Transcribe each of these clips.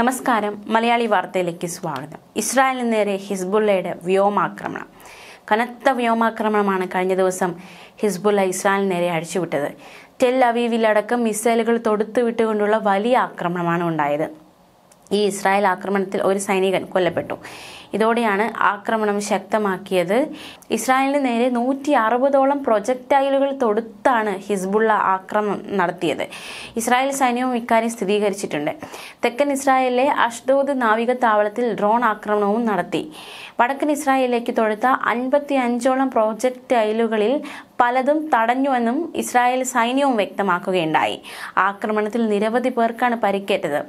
നമസ്കാരം മലയാളി വാർത്തയിലേക്ക് സ്വാഗതം ഇസ്രായേലിന് നേരെ ഹിസ്ബുള്ളയുടെ വ്യോമാക്രമണം കനത്ത വ്യോമാക്രമണമാണ് കഴിഞ്ഞ ദിവസം ഹിസ്ബുള്ള ഇസ്രായേലിന് നേരെ അടിച്ചുവിട്ടത് ടെൽ അവീവിലടക്കം മിസൈലുകൾ തൊടുത്തുവിട്ടുകൊണ്ടുള്ള വലിയ ആക്രമണമാണ് ഉണ്ടായത് ഈ ഇസ്രായേൽ ആക്രമണത്തിൽ ഒരു സൈനികൻ കൊല്ലപ്പെട്ടു ഇതോടെയാണ് ആക്രമണം ശക്തമാക്കിയത് ഇസ്രായേലിന് നേരെ നൂറ്റി അറുപതോളം പ്രൊജക്റ്റൈലുകൾ തൊടുത്താണ് ഹിസ്ബുള്ള ആക്രമണം നടത്തിയത് ഇസ്രായേൽ സൈന്യവും ഇക്കാര്യം സ്ഥിരീകരിച്ചിട്ടുണ്ട് തെക്കൻ ഇസ്രായേലിലെ അഷ്ദോദ് നാവിക താവളത്തിൽ ഡ്രോൺ ആക്രമണവും നടത്തി വടക്കൻ ഇസ്രായേലിലേക്ക് തൊടുത്ത അൻപത്തി അഞ്ചോളം പ്രൊജക്റ്റൈലുകളിൽ പലതും തടഞ്ഞുവെന്നും ഇസ്രായേൽ സൈന്യവും വ്യക്തമാക്കുകയുണ്ടായി ആക്രമണത്തിൽ നിരവധി പേർക്കാണ് പരിക്കേറ്റത്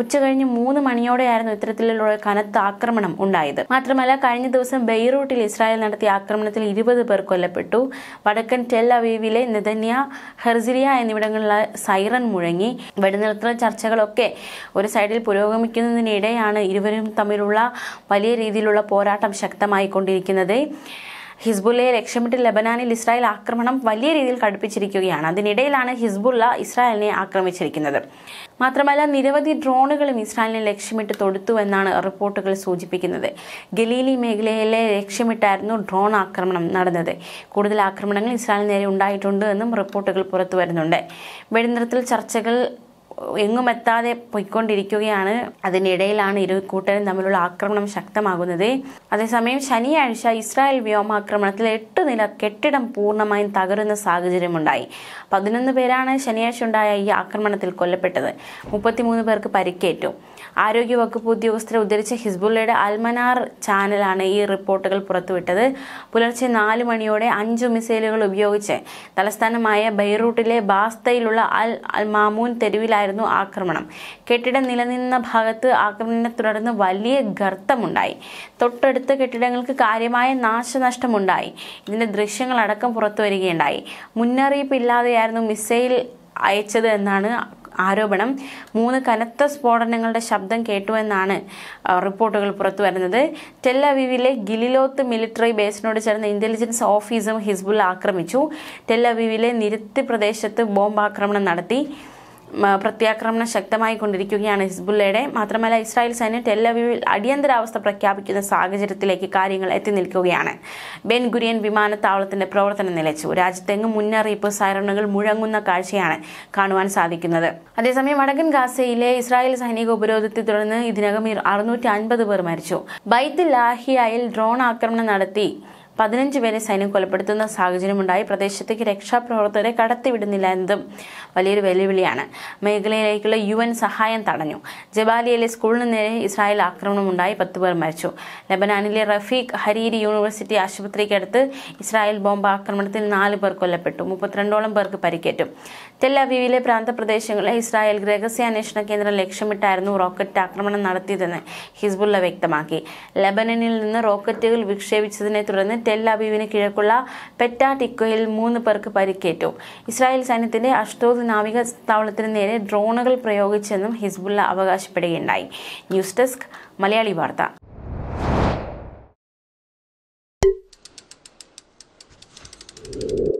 ഉച്ചകഴിഞ്ഞ് മൂന്ന് മണിയോടെയായിരുന്നു ഇത്തരത്തിലുള്ള കനത്ത ആക്രമണം ഉണ്ടായത് മാത്രമല്ല കഴിഞ്ഞ ദിവസം ബെയ്റൂട്ടിൽ ഇസ്രായേൽ നടത്തിയ ആക്രമണത്തിൽ ഇരുപത് പേർ കൊല്ലപ്പെട്ടു വടക്കൻ ടെൽ അവീവിലെ നെതന്യ ഹെർസിരിയ എന്നിവിടങ്ങളിലെ സൈറൻ മുഴങ്ങി വെടിനിർത്തൽ ചർച്ചകളൊക്കെ ഒരു സൈഡിൽ പുരോഗമിക്കുന്നതിനിടെയാണ് ഇരുവരും തമ്മിലുള്ള വലിയ രീതിയിലുള്ള പോരാട്ടം ശക്തമായിക്കൊണ്ടിരിക്കുന്നത് ഹിസ്ബുള്ളയെ ലക്ഷ്യമിട്ട് ലബനാനിൽ ഇസ്രായേൽ ആക്രമണം വലിയ രീതിയിൽ കടുപ്പിച്ചിരിക്കുകയാണ് അതിനിടയിലാണ് ഹിസ്ബുള്ള ഇസ്രായേലിനെ ആക്രമിച്ചിരിക്കുന്നത് മാത്രമല്ല നിരവധി ഡ്രോണുകളും ഇസ്രായേലിനെ ലക്ഷ്യമിട്ട് തൊടുത്തുവെന്നാണ് റിപ്പോർട്ടുകൾ സൂചിപ്പിക്കുന്നത് ഗലീലി മേഖലയിലെ ലക്ഷ്യമിട്ടായിരുന്നു ഡ്രോൺ ആക്രമണം നടന്നത് കൂടുതൽ ആക്രമണങ്ങൾ ഇസ്രായേലിന് നേരെ ഉണ്ടായിട്ടുണ്ട് എന്നും റിപ്പോർട്ടുകൾ പുറത്തു വരുന്നുണ്ട് വെടിനിർത്തൽ ചർച്ചകൾ എങ്ങുമെത്താതെ പൊയ്ക്കൊണ്ടിരിക്കുകയാണ് അതിനിടയിലാണ് ഇരു കൂട്ടരും തമ്മിലുള്ള ആക്രമണം ശക്തമാകുന്നത് അതേസമയം ശനിയാഴ്ച ഇസ്രായേൽ വ്യോമാക്രമണത്തിൽ എട്ട് നില കെട്ടിടം പൂർണ്ണമായും തകരുന്ന സാഹചര്യമുണ്ടായി പതിനൊന്ന് പേരാണ് ശനിയാഴ്ച ഉണ്ടായ ഈ ആക്രമണത്തിൽ കൊല്ലപ്പെട്ടത് മുപ്പത്തിമൂന്ന് പേർക്ക് പരിക്കേറ്റു ആരോഗ്യവകുപ്പ് ഉദ്യോഗസ്ഥരെ ഉദ്ധരിച്ച ഹിസ്ബുള്ളയുടെ അൽമനാർ ചാനലാണ് ഈ റിപ്പോർട്ടുകൾ പുറത്തുവിട്ടത് പുലർച്ചെ നാല് മണിയോടെ അഞ്ച് മിസൈലുകൾ ഉപയോഗിച്ച് തലസ്ഥാനമായ ബെയ്റൂട്ടിലെ ബാസ്തയിലുള്ള അൽ അൽ മാമൂൻ തെരുവിലായിരുന്നു തുടർന്നായിരുന്നു ആക്രമണം കെട്ടിടം നിലനിന്ന ഭാഗത്ത് ആക്രമണത്തെ തുടർന്ന് വലിയ ഗർത്തമുണ്ടായി തൊട്ടടുത്ത കെട്ടിടങ്ങൾക്ക് കാര്യമായ നാശനഷ്ടമുണ്ടായി ഇതിന്റെ ദൃശ്യങ്ങളടക്കം പുറത്തു വരികയുണ്ടായി മുന്നറിയിപ്പില്ലാതെയായിരുന്നു മിസൈൽ അയച്ചത് എന്നാണ് ആരോപണം മൂന്ന് കനത്ത സ്ഫോടനങ്ങളുടെ ശബ്ദം കേട്ടുവെന്നാണ് റിപ്പോർട്ടുകൾ പുറത്തു വരുന്നത് ടെല്ലവീവിലെ ഗിലിലോത്ത് മിലിറ്ററി ബേസിനോട് ചേർന്ന ഇന്റലിജൻസ് ഓഫീസും ഹിസ്ബുൾ ആക്രമിച്ചു ടെല്ലവീവിലെ നിരത്തി പ്രദേശത്ത് ആക്രമണം നടത്തി പ്രത്യാക്രമണം ശക്തമായി കൊണ്ടിരിക്കുകയാണ് ഹിസ്ബുല്ലയുടെ മാത്രമല്ല ഇസ്രായേൽ സൈന്യം ടെല്ലവിൽ അടിയന്തരാവസ്ഥ പ്രഖ്യാപിക്കുന്ന സാഹചര്യത്തിലേക്ക് കാര്യങ്ങൾ എത്തി നിൽക്കുകയാണ് ബെൻ ഗുരിയൻ വിമാനത്താവളത്തിന്റെ പ്രവർത്തനം നിലച്ചു രാജ്യത്തെങ്ങും മുന്നറിയിപ്പ് സൈറണുകൾ മുഴങ്ങുന്ന കാഴ്ചയാണ് കാണുവാൻ സാധിക്കുന്നത് അതേസമയം വടക്കൻ ഗാസയിലെ ഇസ്രായേൽ സൈനിക ഉപരോധത്തെ തുടർന്ന് ഇതിനകം അറുന്നൂറ്റി അൻപത് പേർ മരിച്ചു ബൈത്ത് ലാഹിയയിൽ ഡ്രോൺ ആക്രമണം നടത്തി പതിനഞ്ച് പേരെ സൈന്യം കൊലപ്പെടുത്തുന്ന സാഹചര്യമുണ്ടായി പ്രദേശത്തേക്ക് രക്ഷാപ്രവർത്തകരെ കടത്തിവിടുന്നില്ല എന്നതും വലിയൊരു വെല്ലുവിളിയാണ് മേഖലയിലേക്കുള്ള യു എൻ സഹായം തടഞ്ഞു ജബാലിയയിലെ സ്കൂളിന് നേരെ ഇസ്രായേൽ ആക്രമണമുണ്ടായി പത്ത് പേർ മരിച്ചു ലബനാനിലെ റഫീഖ് ഹരീരി യൂണിവേഴ്സിറ്റി ആശുപത്രിക്കടുത്ത് ഇസ്രായേൽ ബോംബ് ആക്രമണത്തിൽ നാല് പേർ കൊല്ലപ്പെട്ടു മുപ്പത്തിരണ്ടോളം പേർക്ക് പരിക്കേറ്റു തെല്ലവീവിലെ പ്രാന്തപ്രദേശങ്ങളെ ഇസ്രായേൽ രഹസ്യാന്വേഷണ കേന്ദ്രം ലക്ഷ്യമിട്ടായിരുന്നു റോക്കറ്റ് ആക്രമണം നടത്തിയതെന്ന് ഹിസ്ബുള്ള വ്യക്തമാക്കി ലബനനിൽ നിന്ന് റോക്കറ്റുകൾ വിക്ഷേപിച്ചതിനെ തുടർന്ന് ടെൽ അബീവിന് കിഴക്കുള്ള പെറ്റാ ടിക്കോയിൽ മൂന്ന് പേർക്ക് പരിക്കേറ്റു ഇസ്രായേൽ സൈന്യത്തിന്റെ അഷ്ടോദ് നാവിക താവളത്തിന് നേരെ ഡ്രോണുകൾ പ്രയോഗിച്ചെന്നും ഹിസ്ബുള്ള അവകാശപ്പെടുകയുണ്ടായി ന്യൂസ് ഡെസ്ക് മലയാളി വാർത്ത you